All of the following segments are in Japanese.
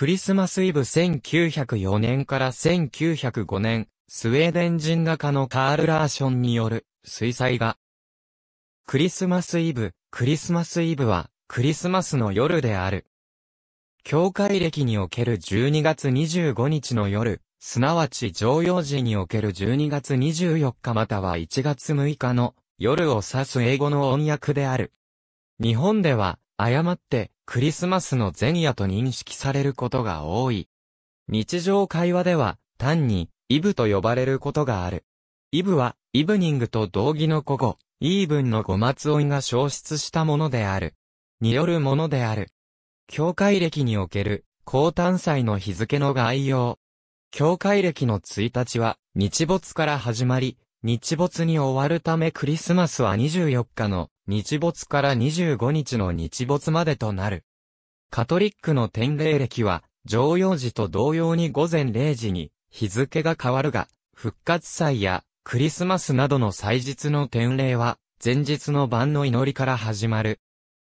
クリスマスイブ1904年から1905年、スウェーデン人画家のカール・ラーションによる水彩画。クリスマスイブ、クリスマスイブは、クリスマスの夜である。教会歴における12月25日の夜、すなわち常用時における12月24日または1月6日の夜を指す英語の音訳である。日本では、誤って、クリスマスの前夜と認識されることが多い。日常会話では、単に、イブと呼ばれることがある。イブは、イブニングと同義の古語、イーブンの語末音が消失したものである。によるものである。教会歴における、高誕祭の日付の概要。教会歴の1日は、日没から始まり、日没に終わるためクリスマスは24日の日没から25日の日没までとなる。カトリックの天霊歴は、常用時と同様に午前0時に日付が変わるが、復活祭やクリスマスなどの祭日の典礼は、前日の晩の祈りから始まる。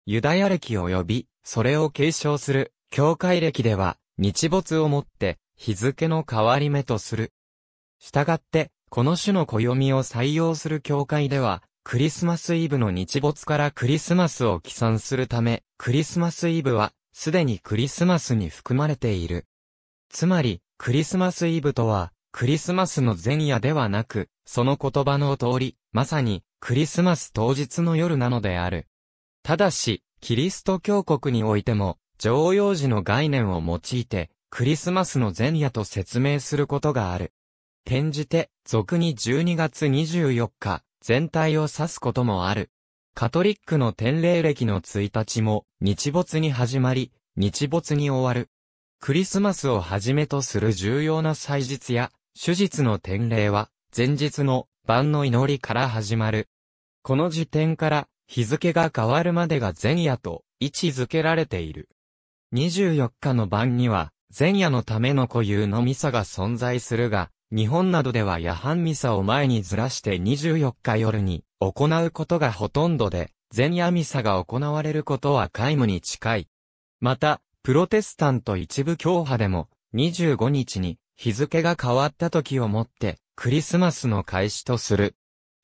ユダヤ歴及び、それを継承する、教会歴では、日没をもって、日付の変わり目とする。したがって、この種の暦を採用する教会では、クリスマスイブの日没からクリスマスを起算するため、クリスマスイブは、すでにクリスマスに含まれている。つまり、クリスマスイブとは、クリスマスの前夜ではなく、その言葉の通り、まさに、クリスマス当日の夜なのである。ただし、キリスト教国においても、常用時の概念を用いて、クリスマスの前夜と説明することがある。転じて、俗に12月24日、全体を指すこともある。カトリックの天霊歴の1日も、日没に始まり、日没に終わる。クリスマスをはじめとする重要な祭日や、手術の典礼は、前日の晩の祈りから始まる。この時点から、日付が変わるまでが前夜と位置づけられている。24日の晩には、前夜のための固有のミサが存在するが、日本などでは夜半ミサを前にずらして24日夜に行うことがほとんどで、前夜ミサが行われることは皆無に近い。また、プロテスタント一部教派でも、25日に日付が変わった時をもって、クリスマスの開始とする。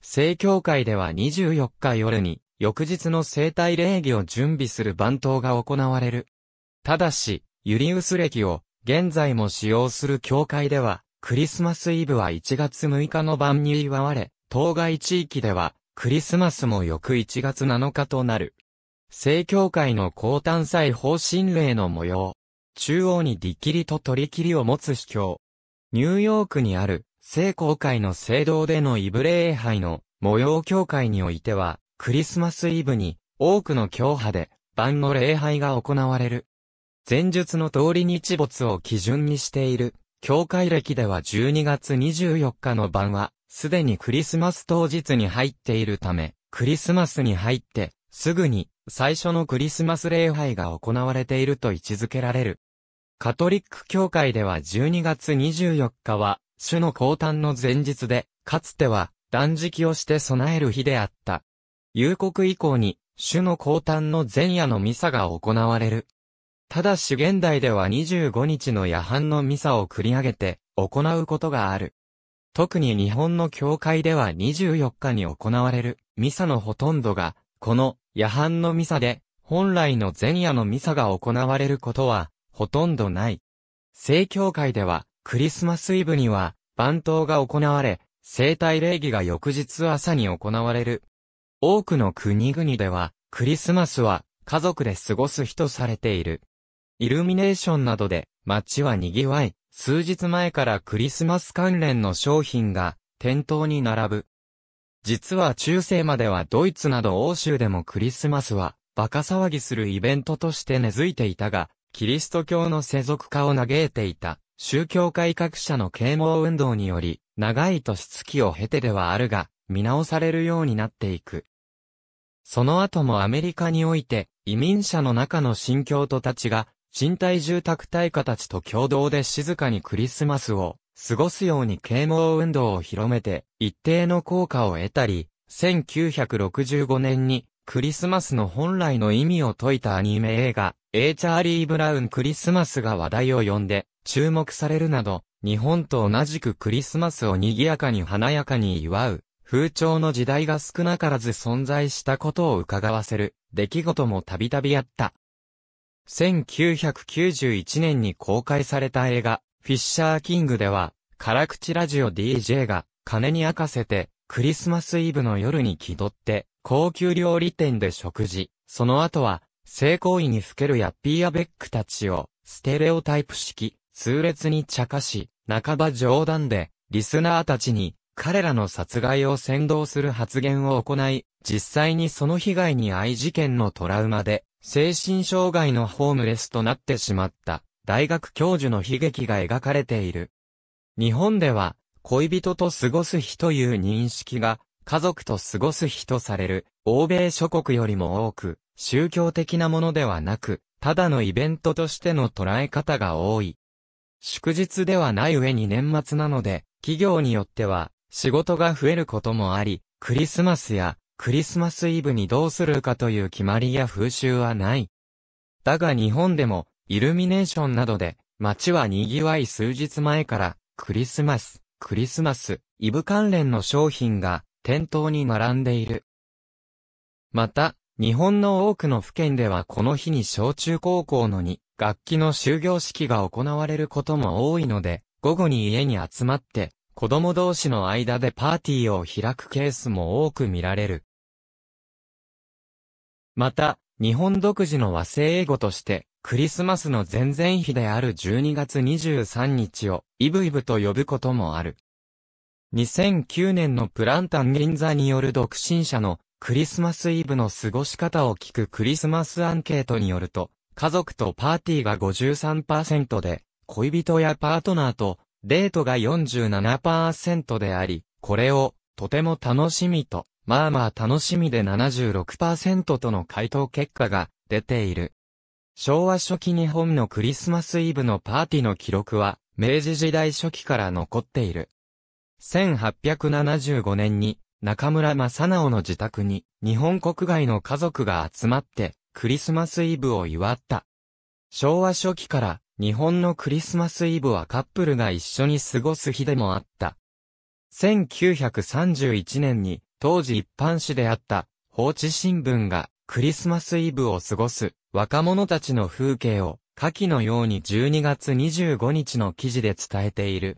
正教会では24日夜に、翌日の生体礼儀を準備する番頭が行われる。ただし、ユリウス歴を現在も使用する教会では、クリスマスイブは1月6日の晩に祝われ、当該地域では、クリスマスも翌1月7日となる。正教会の高誕祭方針令の模様。中央にディキリと取り切りを持つ秘境。ニューヨークにある、聖公会の聖堂でのイブ礼拝の模様教会においては、クリスマスイブに多くの教派で晩の礼拝が行われる。前述の通り日没を基準にしている教会歴では12月24日の晩は、すでにクリスマス当日に入っているため、クリスマスに入って、すぐに、最初のクリスマス礼拝が行われていると位置づけられる。カトリック教会では12月24日は、主の降誕の前日で、かつては、断食をして備える日であった。夕刻以降に、主の降誕の前夜のミサが行われる。ただし現代では25日の夜半のミサを繰り上げて行うことがある。特に日本の教会では24日に行われるミサのほとんどが、この夜半のミサで、本来の前夜のミサが行われることは、ほとんどない。正教会では、クリスマスイブには、番頭が行われ、生体礼儀が翌日朝に行われる。多くの国々では、クリスマスは家族で過ごす日とされている。イルミネーションなどで街は賑わい、数日前からクリスマス関連の商品が店頭に並ぶ。実は中世まではドイツなど欧州でもクリスマスはバカ騒ぎするイベントとして根付いていたが、キリスト教の世俗化を嘆いていた宗教改革者の啓蒙運動により、長い年月を経てではあるが、見直されるようになっていく。その後もアメリカにおいて、移民者の中の心教とたちが、賃貸住宅大家たちと共同で静かにクリスマスを過ごすように啓蒙運動を広めて一定の効果を得たり、1965年にクリスマスの本来の意味を説いたアニメ映画、A チャーリー・ブラウン・クリスマスが話題を呼んで注目されるなど、日本と同じくクリスマスを賑やかに華やかに祝う風潮の時代が少なからず存在したことを伺わせる出来事もたびたびあった。1991年に公開された映画、フィッシャーキングでは、辛口ラジオ DJ が金に明かせて、クリスマスイブの夜に気取って、高級料理店で食事、その後は、性行為にふけるヤッピーアベックたちを、ステレオタイプ式、痛烈に茶化し、半ば冗談で、リスナーたちに、彼らの殺害を先導する発言を行い、実際にその被害に遭い事件のトラウマで、精神障害のホームレスとなってしまった大学教授の悲劇が描かれている。日本では恋人と過ごす日という認識が家族と過ごす日とされる欧米諸国よりも多く宗教的なものではなくただのイベントとしての捉え方が多い。祝日ではない上に年末なので企業によっては仕事が増えることもあり、クリスマスやクリスマスイブにどうするかという決まりや風習はない。だが日本でも、イルミネーションなどで、街は賑わい数日前から、クリスマス、クリスマス、イブ関連の商品が、店頭に並んでいる。また、日本の多くの府県ではこの日に小中高校のに、楽器の終業式が行われることも多いので、午後に家に集まって、子供同士の間でパーティーを開くケースも多く見られる。また、日本独自の和製英語として、クリスマスの前々日である12月23日を、イブイブと呼ぶこともある。2009年のプランタン銀座による独身者のクリスマスイブの過ごし方を聞くクリスマスアンケートによると、家族とパーティーが53%で、恋人やパートナーとデートが47%であり、これをとても楽しみとまあまあ楽しみで76%との回答結果が出ている。昭和初期日本のクリスマスイブのパーティーの記録は、明治時代初期から残っている。1875年に、中村正直の自宅に、日本国外の家族が集まって、クリスマスイブを祝った。昭和初期から、日本のクリスマスイブはカップルが一緒に過ごす日でもあった。1931年に、当時一般紙であった放置新聞がクリスマスイブを過ごす若者たちの風景を下記のように12月25日の記事で伝えている。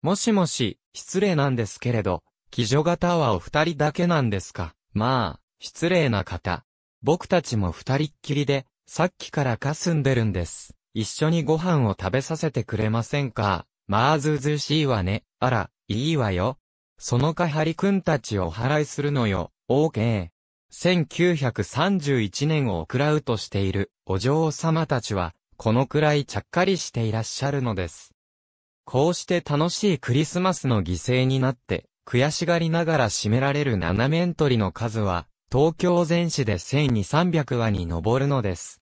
もしもし、失礼なんですけれど、騎乗型はお二人だけなんですかまあ、失礼な方。僕たちも二人っきりで、さっきから霞んでるんです。一緒にご飯を食べさせてくれませんかまあずうずうしいわね。あら、いいわよ。そのかはりくんたちを払いするのよ、OK。1931年を送らうとしているお嬢様たちは、このくらいちゃっかりしていらっしゃるのです。こうして楽しいクリスマスの犠牲になって、悔しがりながら占められる斜面鳥の数は、東京全市で1200-300羽に上るのです。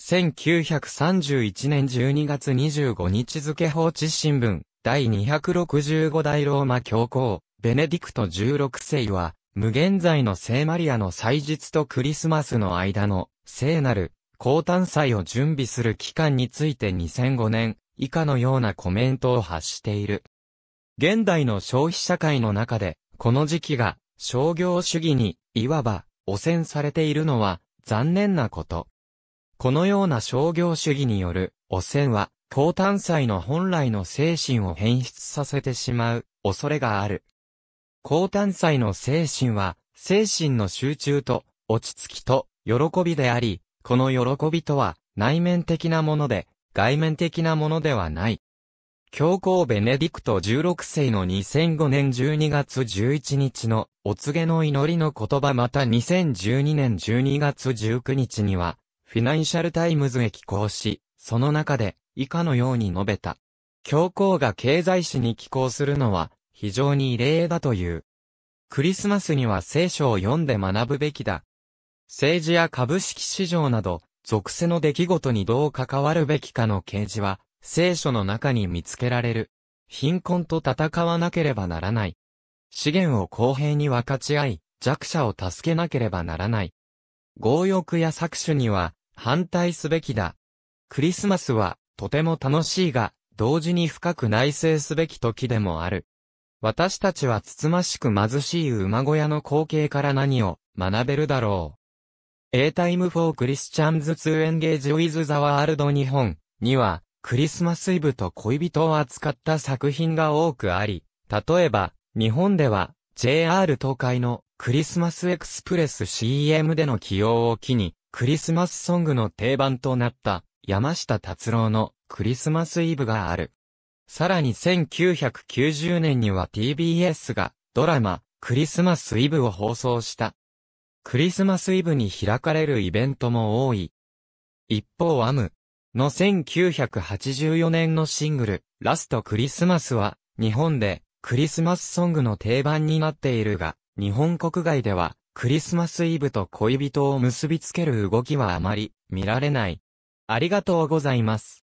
1931年12月25日付放置新聞、第265代ローマ教皇、ベネディクト16世は、無限在の聖マリアの祭日とクリスマスの間の聖なる降誕祭を準備する期間について2005年以下のようなコメントを発している。現代の消費社会の中で、この時期が商業主義に、いわば、汚染されているのは残念なこと。このような商業主義による汚染は、高炭祭の本来の精神を変質させてしまう恐れがある。高炭祭の精神は、精神の集中と落ち着きと喜びであり、この喜びとは内面的なもので、外面的なものではない。教皇ベネディクト16世の2005年12月11日のお告げの祈りの言葉また2012年12月19日には、フィナンシャルタイムズへ寄稿し、その中で、以下のように述べた。教皇が経済史に寄稿するのは非常に異例だという。クリスマスには聖書を読んで学ぶべきだ。政治や株式市場など、属世の出来事にどう関わるべきかの掲示は、聖書の中に見つけられる。貧困と戦わなければならない。資源を公平に分かち合い、弱者を助けなければならない。強欲や搾取には、反対すべきだ。クリスマスは、とても楽しいが、同時に深く内省すべき時でもある。私たちはつつましく貧しい馬小屋の光景から何を学べるだろう。A Time for Christians to Engage with the World 日本には、クリスマスイブと恋人を扱った作品が多くあり、例えば、日本では、JR 東海のクリスマスエクスプレス CM での起用を機に、クリスマスソングの定番となった山下達郎のクリスマスイブがある。さらに1990年には TBS がドラマクリスマスイブを放送した。クリスマスイブに開かれるイベントも多い。一方アムの1984年のシングルラストクリスマスは日本でクリスマスソングの定番になっているが日本国外ではクリスマスイブと恋人を結びつける動きはあまり見られない。ありがとうございます。